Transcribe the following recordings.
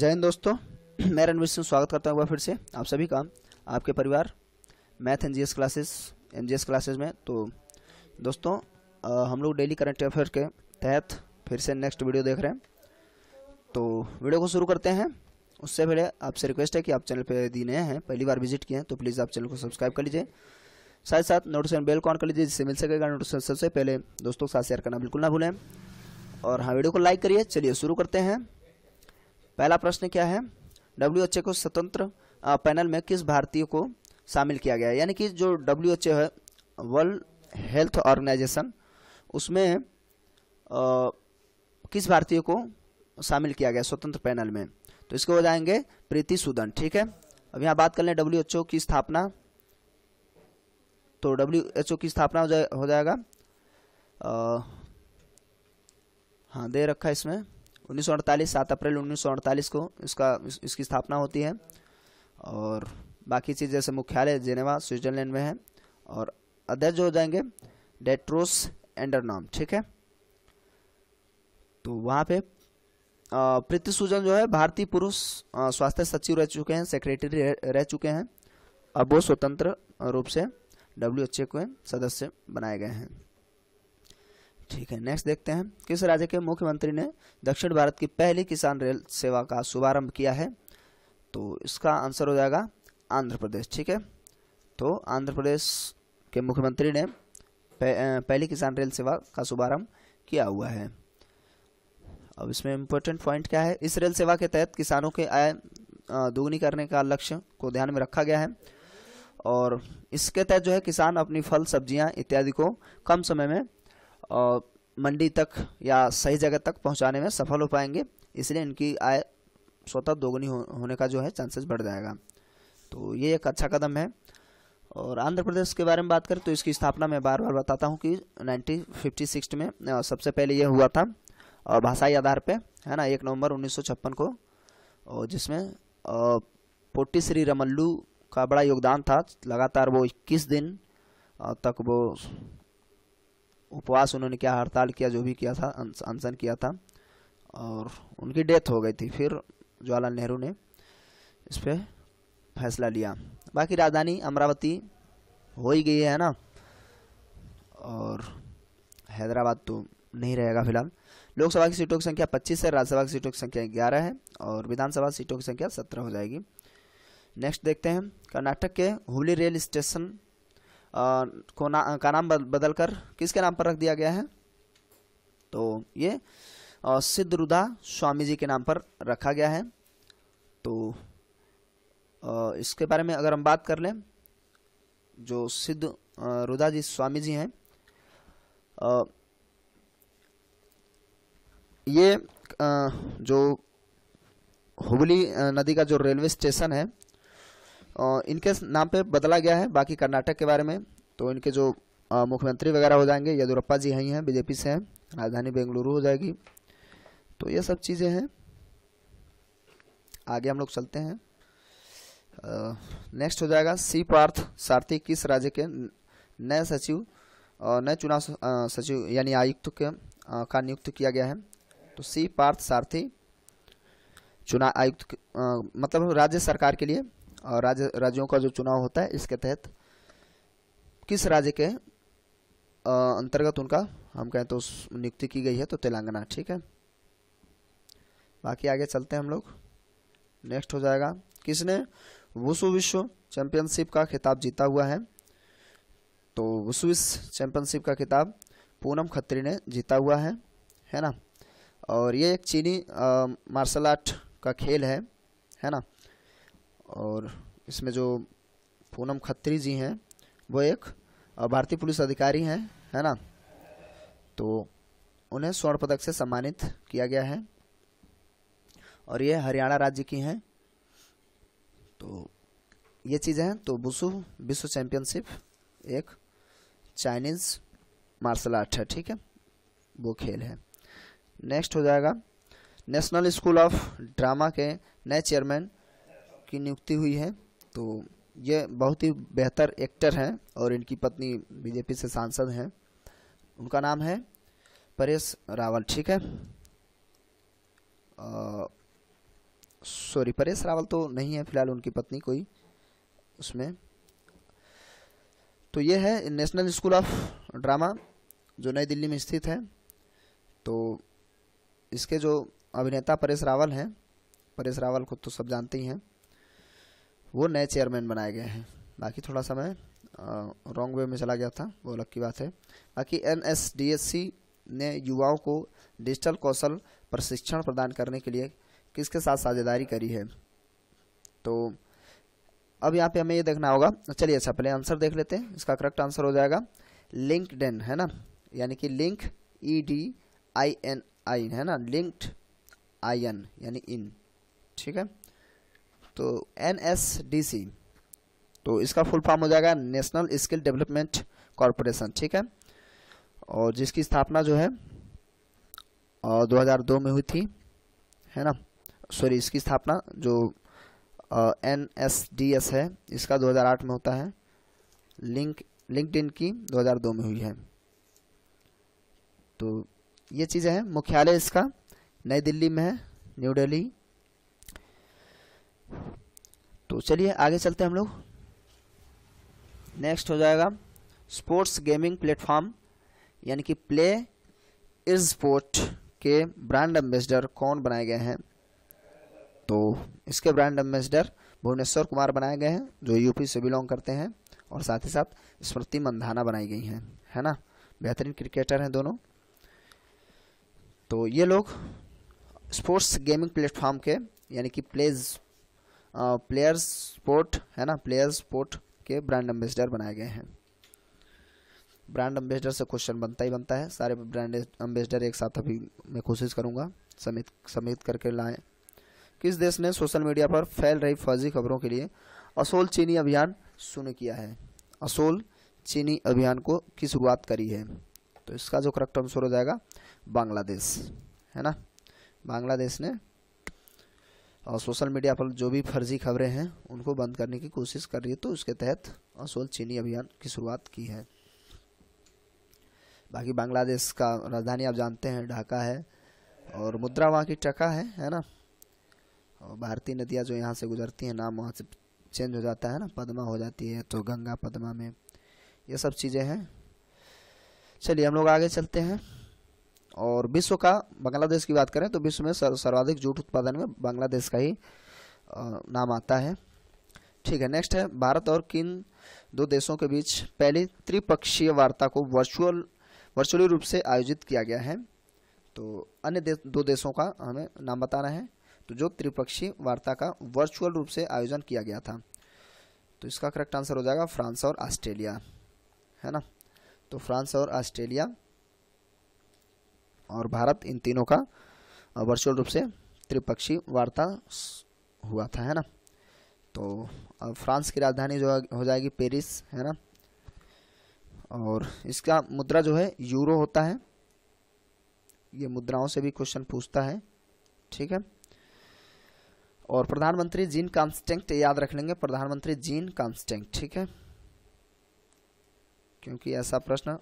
जय हिंद दोस्तों मैं रणवीर सिंह स्वागत करता हूँ फिर से आप सभी का आपके परिवार math N classes N classes में तो दोस्तों आ, हम लोग डेली करंट अफेयर के तहत फिर से नेक्स्ट वीडियो देख रहे हैं तो वीडियो को शुरू करते हैं उससे पहले आपसे रिक्वेस्ट है कि आप चैनल पर यदि नए हैं पहली बार विजिट किए हैं तो प्लीज़ आप चैनल को सब्सक्राइब कर लीजिए साथ साथ नोटिफिकेशन बेल कॉन कर लीजिए जिससे मिल सकेगा नोटिफिकेशन सबसे पहले दोस्तों के साथ शेयर करना बिल्कुल ना भूलें और हाँ वीडियो को लाइक करिए चलिए शुरू करते हैं पहला प्रश्न क्या है डब्ल्यू को स्वतंत्र पैनल में किस भारतीय को शामिल किया गया यानी कि जो डब्ल्यू है वर्ल्ड हेल्थ ऑर्गेनाइजेशन उसमें आ, किस भारतीय को शामिल किया गया स्वतंत्र पैनल में तो इसको हो जाएंगे प्रीति सूदन ठीक है अब यहाँ बात कर लें डब्ल्यू की स्थापना तो डब्ल्यू की स्थापना हो, जाए, हो जाएगा आ, हाँ दे रखा है इसमें उन्नीस सात अप्रैल उन्नीस को इसका इस, इसकी स्थापना होती है और बाकी चीज़ जैसे मुख्यालय जेनेवा स्विट्जरलैंड में है और अध्यक्ष जो हो जाएंगे डेट्रोस एंडरनॉम ठीक है तो वहाँ पे प्रीति सूजन जो है भारतीय पुरुष स्वास्थ्य सचिव रह चुके हैं सेक्रेटरी रह, रह चुके हैं अब वो स्वतंत्र रूप से डब्ल्यू के सदस्य बनाए गए हैं ठीक है नेक्स्ट देखते हैं किस राज्य के मुख्यमंत्री ने दक्षिण भारत की पहली किसान रेल सेवा का शुभारंभ किया है तो इसका आंसर हो जाएगा आंध्र प्रदेश ठीक है तो आंध्र प्रदेश के मुख्यमंत्री ने पहली किसान रेल सेवा का शुभारंभ किया हुआ है अब इसमें इम्पोर्टेंट पॉइंट क्या है इस रेल सेवा के तहत किसानों के आय दोगुनी करने का लक्ष्य को ध्यान में रखा गया है और इसके तहत जो है किसान अपनी फल सब्जियां इत्यादि को कम समय में मंडी तक या सही जगह तक पहुंचाने में सफल हो पाएंगे इसलिए इनकी आय स्वतः दोगुनी हो, होने का जो है चांसेस बढ़ जाएगा तो ये एक अच्छा कदम है और आंध्र प्रदेश के बारे में बात करें तो इसकी स्थापना मैं बार बार बताता हूँ कि नाइनटीन में सबसे पहले ये हुआ था और भाषाई आधार पे है ना एक नवंबर 1956 को और जिसमें पोटी श्री रमल्लू का बड़ा योगदान था लगातार वो इक्कीस दिन तक वो उपवास उन्होंने किया हड़ताल किया जो भी किया था अनशन किया था और उनकी डेथ हो गई थी फिर जवाहरलाल नेहरू ने इस पर फैसला लिया बाकी राजधानी अमरावती हो ही गई है ना और हैदराबाद तो नहीं रहेगा फिलहाल लोकसभा की सीटों की संख्या 25 है राज्यसभा की सीटों की संख्या 11 है और विधानसभा सीटों की संख्या 17 हो जाएगी नेक्स्ट देखते हैं कर्नाटक के हुली रेल स्टेशन को ना का नाम बदल कर किसके नाम पर रख दिया गया है तो ये सिद्ध रुदा स्वामी जी के नाम पर रखा गया है तो इसके बारे में अगर हम बात कर लें जो सिद्ध रुदा जी स्वामी जी हैं ये जो हुबली नदी का जो रेलवे स्टेशन है इनके नाम पे बदला गया है बाकी कर्नाटक के बारे में तो इनके जो मुख्यमंत्री वगैरह हो जाएंगे येदुरप्पा जी हैं हैं बीजेपी से हैं राजधानी बेंगलुरु हो जाएगी तो ये सब चीज़ें हैं आगे हम लोग चलते हैं नेक्स्ट हो जाएगा सी पार्थ सारथी किस राज्य के नए सचिव नए चुनाव सचिव यानी आयुक्त के का नियुक्त किया गया है तो सी पार्थ सारथी चुनाव आयुक्त मतलब राज्य सरकार के लिए और राज्य राज्यों का जो चुनाव होता है इसके तहत किस राज्य के अंतर्गत उनका हम कहें तो नियुक्ति की गई है तो तेलंगाना ठीक है बाकी आगे चलते हैं हम लोग नेक्स्ट हो जाएगा किसने वसु विश्व चैंपियनशिप का खिताब जीता हुआ है तो वसु विश्व चैंपियनशिप का खिताब पूनम खत्री ने जीता हुआ है है ना और ये एक चीनी मार्शल आर्ट का खेल है है ना और इसमें जो पूनम खत्री जी हैं वो एक भारतीय पुलिस अधिकारी हैं है ना तो उन्हें स्वर्ण पदक से सम्मानित किया गया है और ये हरियाणा राज्य की हैं तो ये चीज़ें हैं तो बुसु विश्व चैंपियनशिप एक चाइनीज़ मार्शल आर्ट है ठीक है वो खेल है नेक्स्ट हो जाएगा नेशनल स्कूल ऑफ ड्रामा के नए चेयरमैन की नियुक्ति हुई है तो ये बहुत ही बेहतर एक्टर हैं और इनकी पत्नी बीजेपी से सांसद हैं उनका नाम है परेश रावल ठीक है सॉरी परेश रावल तो नहीं है फिलहाल उनकी पत्नी कोई उसमें तो ये है नेशनल स्कूल ऑफ ड्रामा जो नई दिल्ली में स्थित है तो इसके जो अभिनेता परेश रावल हैं परेश रावल को तो सब जानते ही हैं वो नए चेयरमैन बनाए गए हैं बाकी थोड़ा सा मैं रॉन्ग वे में चला गया था वो अलग की बात है बाकी एन ने युवाओं को डिजिटल कौशल प्रशिक्षण प्रदान करने के लिए किसके साथ साझेदारी करी है तो अब यहाँ पे हमें ये देखना होगा चलिए अच्छा पहले आंसर देख लेते हैं इसका करेक्ट आंसर हो जाएगा लिंकड है ना यानी कि link E D I N I है ना लिंक्ड आई एन यानी इन ठीक है तो एन तो इसका फुल फॉर्म हो जाएगा नेशनल स्किल डेवलपमेंट कॉरपोरेशन ठीक है और जिसकी स्थापना जो है और 2002 में हुई थी है ना सॉरी इसकी स्थापना जो एन एस डी एस है इसका 2008 में होता है लिंक लिंकड की 2002 में हुई है तो ये चीज़ें हैं मुख्यालय इसका नई दिल्ली में है न्यू दिल्ली चलिए आगे चलते हैं हम लोग नेक्स्ट हो जाएगा स्पोर्ट्स गेमिंग प्लेटफॉर्म यानी कि प्ले इज स्पोर्ट के ब्रांड एम्बेसडर कौन बनाए गए हैं तो इसके ब्रांड एम्बेसडर भुवनेश्वर कुमार बनाए गए हैं जो यूपी से बिलोंग करते हैं और साथ ही साथ स्मृति मंधाना बनाई गई हैं है ना बेहतरीन क्रिकेटर हैं दोनों तो ये लोग स्पोर्ट्स गेमिंग प्लेटफॉर्म के यानी कि प्लेज प्लेयर्स स्पोर्ट है ना प्लेयर्स स्पोर्ट के ब्रांड एम्बेसडर बनाए गए हैं ब्रांड एम्बेसडर से क्वेश्चन बनता ही बनता है सारे ब्रांड एम्बेसडर एक साथ अभी मैं कोशिश करूँगा समेत समेत करके लाए किस देश ने सोशल मीडिया पर फैल रही फर्जी खबरों के लिए असोल चीनी अभियान शुरू किया है असोल चीनी अभियान को की शुरुआत करी है तो इसका जो करेक्ट आंसर हो जाएगा बांग्लादेश है ना बांग्लादेश ने सोशल मीडिया पर जो भी फर्जी खबरें हैं उनको बंद करने की कोशिश कर रही है तो उसके तहत असोल चीनी अभियान की शुरुआत की है बाकी बांग्लादेश का राजधानी आप जानते हैं ढाका है और मुद्रा वहाँ की टका है है ना और भारतीय नदियाँ जो यहाँ से गुजरती हैं नाम वहाँ से चेंज हो जाता है ना पद्मा हो जाती है तो गंगा पद्मा में ये सब चीज़ें हैं चलिए हम लोग आगे चलते हैं और विश्व का बांग्लादेश की बात करें तो विश्व में सर्वाधिक जूट उत्पादन में बांग्लादेश का ही नाम आता है ठीक है नेक्स्ट है भारत और किन दो देशों के बीच पहली त्रिपक्षीय वार्ता को वर्चुअल वर्चुअली रूप से आयोजित किया गया है तो अन्य दे, दो देशों का हमें नाम बताना है तो जो त्रिपक्षीय वार्ता का वर्चुअल रूप से आयोजन किया गया था तो इसका करेक्ट आंसर हो जाएगा फ्रांस और ऑस्ट्रेलिया है ना तो फ्रांस और ऑस्ट्रेलिया और भारत इन तीनों का वर्चुअल रूप से त्रिपक्षीय वार्ता हुआ था है ना तो अब फ्रांस की राजधानी जो हो जाएगी पेरिस है ना और इसका मुद्रा जो है यूरो होता है ये मुद्राओं से भी क्वेश्चन पूछता है ठीक है और प्रधानमंत्री जीन कांस्टेंट याद रख लेंगे प्रधानमंत्री जीन कांस्टेंट ठीक है क्योंकि ऐसा प्रश्न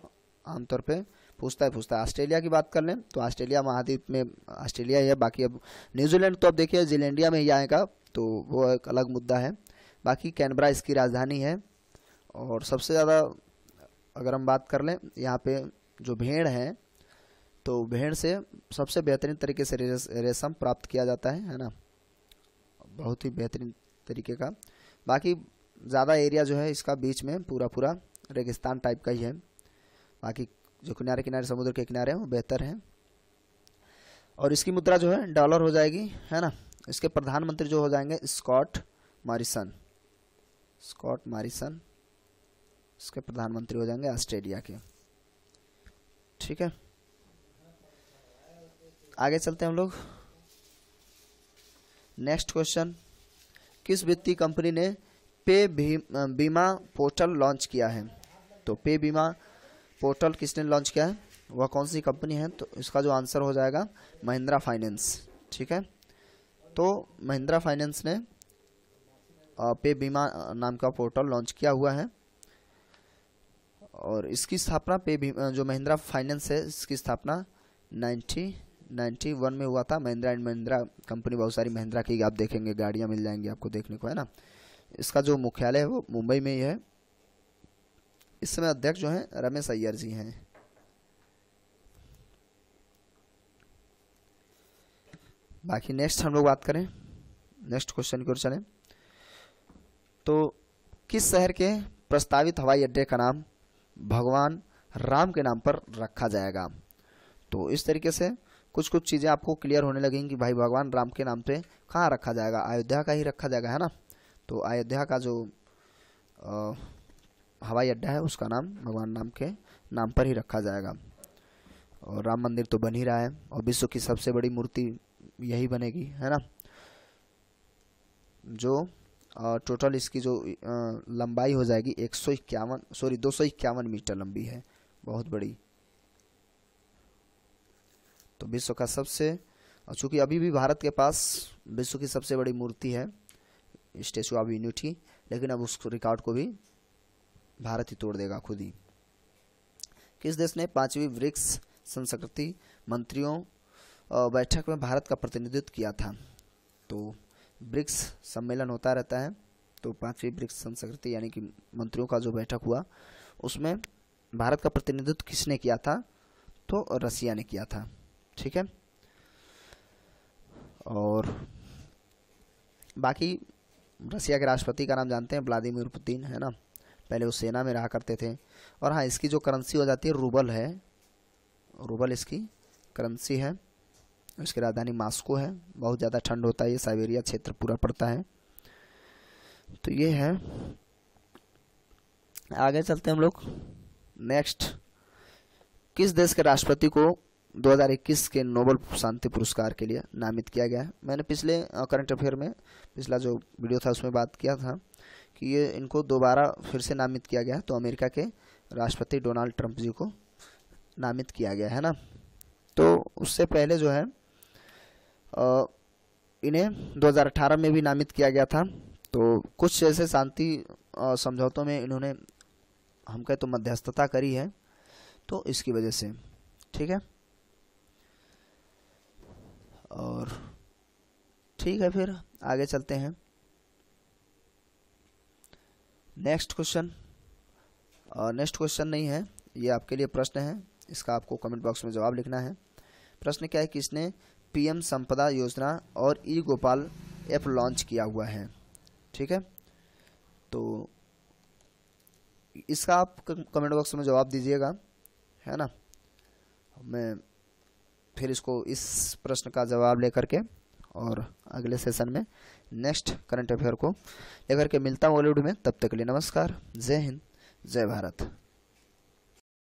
आमतौर पे पूछता है पूछता है ऑस्ट्रेलिया की बात कर लें तो ऑस्ट्रेलिया महाद्वीप में ऑस्ट्रेलिया है बाकी अब न्यूजीलैंड तो अब देखिए जीलैंडिया में ही आएगा तो वो एक अलग मुद्दा है बाकी कैनबरा इसकी राजधानी है और सबसे ज़्यादा अगर हम बात कर लें यहाँ पे जो भेड़ हैं तो भेड़ से सबसे बेहतरीन तरीके से रेशम प्राप्त किया जाता है है ना बहुत ही बेहतरीन तरीके का बाकी ज़्यादा एरिया जो है इसका बीच में पूरा पूरा रेगिस्तान टाइप का ही है बाकी जो किनारे किनारे समुद्र के किनारे हैं वो बेहतर हैं और इसकी मुद्रा जो है डॉलर हो जाएगी है ना इसके प्रधानमंत्री जो हो जाएंगे स्कॉट मारिसन स्कॉट मारिसन इसके प्रधानमंत्री हो जाएंगे ऑस्ट्रेलिया के ठीक है आगे चलते हैं हम लोग नेक्स्ट क्वेश्चन किस वित्तीय कंपनी ने पे बीमा पोर्टल लॉन्च किया है तो पे बीमा पोर्टल किसने लॉन्च किया है वह कौन सी कंपनी है तो इसका जो आंसर हो जाएगा महिंद्रा फाइनेंस ठीक है तो महिंद्रा फाइनेंस ने पे बीमा नाम का पोर्टल लॉन्च किया हुआ है और इसकी स्थापना पे बीमा जो महिंद्रा फाइनेंस है इसकी स्थापना 90 नाइन्टी वन में हुआ था महिंद्रा एंड महिंद्रा कंपनी बहुत सारी महिंद्रा की आप देखेंगे गाड़ियाँ मिल जाएंगी आपको देखने को है ना इसका जो मुख्यालय है वो मुंबई में ही है इस समय अध्यक्ष जो हैं रमेश अय्यर जी हैं बाकी नेक्स्ट हम लोग बात करें नेक्स्ट क्वेश्चन की ओर चलें तो किस शहर के प्रस्तावित हवाई अड्डे का नाम भगवान राम के नाम पर रखा जाएगा तो इस तरीके से कुछ कुछ चीज़ें आपको क्लियर होने लगेंगी कि भाई भगवान राम के नाम पे कहाँ रखा जाएगा अयोध्या का ही रखा जाएगा है ना तो अयोध्या का जो आ, हवाई अड्डा है उसका नाम भगवान राम के नाम पर ही रखा जाएगा और राम मंदिर तो बन ही रहा है और विश्व की सबसे बड़ी मूर्ति यही बनेगी है ना जो और टोटल इसकी जो लंबाई हो जाएगी एक सौ इक्यावन सॉरी दो सौ इक्यावन मीटर लंबी है बहुत बड़ी तो विश्व का सबसे और चूँकि अभी भी भारत के पास विश्व की सबसे बड़ी मूर्ति है स्टेचू ऑफ यूनिटी लेकिन अब उस रिकॉर्ड को भी भारत ही तोड़ देगा खुद ही किस देश ने पांचवी ब्रिक्स संस्कृति मंत्रियों बैठक में भारत का प्रतिनिधित्व किया था तो ब्रिक्स सम्मेलन होता रहता है तो पांचवी ब्रिक्स संस्कृति यानी कि मंत्रियों का जो बैठक हुआ उसमें भारत का प्रतिनिधित्व किसने किया था तो रसिया ने किया था ठीक है और बाकी रसिया के राष्ट्रपति का नाम जानते हैं व्लादिमीर पुतिन है ना पहले वो सेना में रहा करते थे और हाँ इसकी जो करेंसी हो जाती है रूबल है रूबल इसकी करेंसी है इसकी राजधानी मास्को है बहुत ज़्यादा ठंड होता है ये साइबेरिया क्षेत्र पूरा पड़ता है तो ये है आगे चलते हम लोग नेक्स्ट किस देश के राष्ट्रपति को 2021 के नोबल शांति पुरस्कार के लिए नामित किया गया है मैंने पिछले करंट अफेयर में पिछला जो वीडियो था उसमें बात किया था कि ये इनको दोबारा फिर से नामित किया गया तो अमेरिका के राष्ट्रपति डोनाल्ड ट्रंप जी को नामित किया गया है ना तो उससे पहले जो है इन्हें 2018 में भी नामित किया गया था तो कुछ ऐसे शांति समझौतों में इन्होंने हम कहे तो मध्यस्थता करी है तो इसकी वजह से ठीक है और ठीक है फिर आगे चलते हैं नेक्स्ट क्वेश्चन नेक्स्ट क्वेश्चन नहीं है ये आपके लिए प्रश्न है इसका आपको कमेंट बॉक्स में जवाब लिखना है प्रश्न क्या है कि इसने पीएम संपदा योजना और ई गोपाल ऐप लॉन्च किया हुआ है ठीक है तो इसका आप कमेंट बॉक्स में जवाब दीजिएगा है ना मैं फिर इसको इस प्रश्न का जवाब लेकर के और अगले सेशन में नेक्स्ट करंट अफेयर को लेकर के मिलता हूँ बॉलीवुड में तब तक के लिए नमस्कार जय हिंद जय भारत